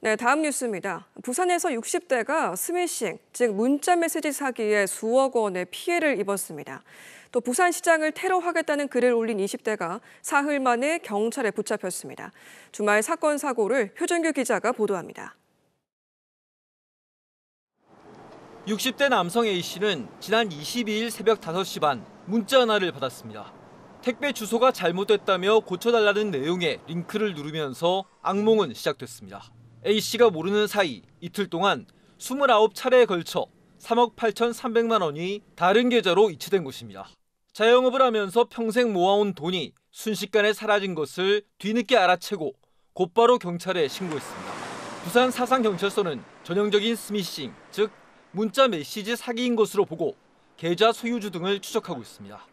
네, 다음 뉴스입니다. 부산에서 60대가 스미싱, 즉 문자 메시지 사기에 수억 원의 피해를 입었습니다. 또 부산시장을 테러하겠다는 글을 올린 20대가 사흘 만에 경찰에 붙잡혔습니다. 주말 사건 사고를 표정규 기자가 보도합니다. 60대 남성 A씨는 지난 22일 새벽 5시 반 문자 하나를 받았습니다. 택배 주소가 잘못됐다며 고쳐달라는 내용의 링크를 누르면서 악몽은 시작됐습니다. A씨가 모르는 사이 이틀 동안 29차례에 걸쳐 3억 8,300만 원이 다른 계좌로 이체된 것입니다. 자영업을 하면서 평생 모아온 돈이 순식간에 사라진 것을 뒤늦게 알아채고 곧바로 경찰에 신고했습니다. 부산 사상경찰서는 전형적인 스미싱, 즉 문자 메시지 사기인 것으로 보고 계좌 소유주 등을 추적하고 있습니다.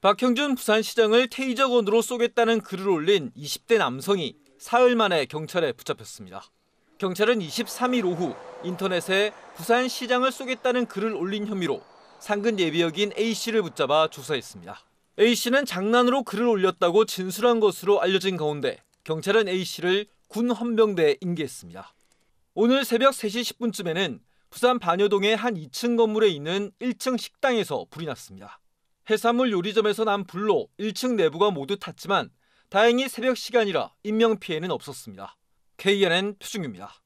박형준 부산시장을 테이저건으로 쏘겠다는 글을 올린 20대 남성이 사흘 만에 경찰에 붙잡혔습니다. 경찰은 23일 오후 인터넷에 부산 시장을 쏘겠다는 글을 올린 혐의로 상근 예비역인 A씨를 붙잡아 조사했습니다. A씨는 장난으로 글을 올렸다고 진술한 것으로 알려진 가운데 경찰은 A씨를 군 헌병대에 인계했습니다. 오늘 새벽 3시 10분쯤에는 부산 반여동의 한 2층 건물에 있는 1층 식당에서 불이 났습니다. 해산물 요리점에서 난 불로 1층 내부가 모두 탔지만 다행히 새벽 시간이라 인명피해는 없었습니다. KNN 표준규입니다.